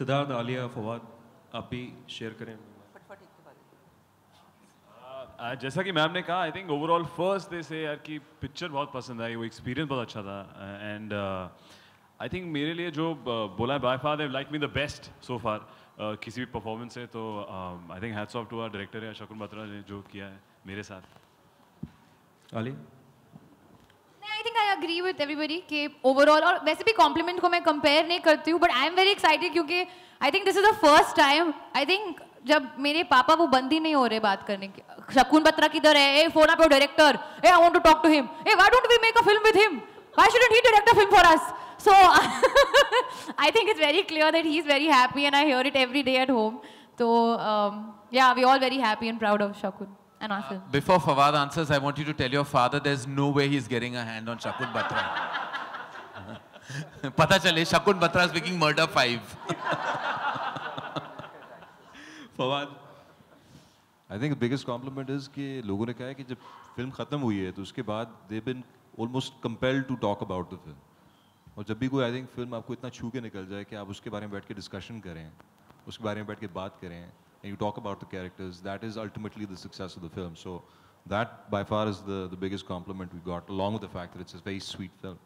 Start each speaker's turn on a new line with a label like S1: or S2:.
S1: सिद्धार्थ आलिया फवाद आप ही शेयर करें जैसा कि मैम ने कहा I think overall first day से यार की पिक्चर बहुत पसंद आई वो एक्सपीरियंस बहुत अच्छा था एंड आई थिंक मेरे लिए जो uh, बोला है by far like me the best so far किसी भी परफॉर्मेंस तो, um, है तो I think hats off to our director या शकुन बत्रा ने जो किया है मेरे साथ
S2: Ali
S3: agree with everybody ke overall aur वैसे भी कॉम्प्लीमेंट को मैं कंपेयर नहीं करती हूँ but I am very excited क्योंकि I think this is the first time I think जब मेरे पापा वो बंद ही नहीं हो रहे बात करने
S2: की शकुन बत्रा किधर है ए फोन आप डायरेक्टर ए I want to talk to him ए why don't we make a film with him why shouldn't he direct a film for us so i think it's very clear that
S4: he's very happy and i hear it every day at home so um, yeah we're all very happy and proud of shakun And I feel.
S5: Before Fawad answers, I want you to tell your father there's no way he's getting a hand on Shakun Batra. Pata chale, Shakun Batra is making murder murder Fawad. I think the biggest
S6: compliment is कि लोगों ने कहा है कि जब film ख़त्म हुई है तो उसके बाद दे been almost compelled to talk about the film. और जब भी कोई आई थिंक फिल्म आपको इतना छू के निकल जाए कि आप उसके बारे में बैठ के डिस्कशन करें उसके बारे में बैठ के बात करें and you talk about the characters, that is ultimately the success of the film. So that by far is the, the biggest compliment we got, along with the fact that it's a very
S2: sweet film.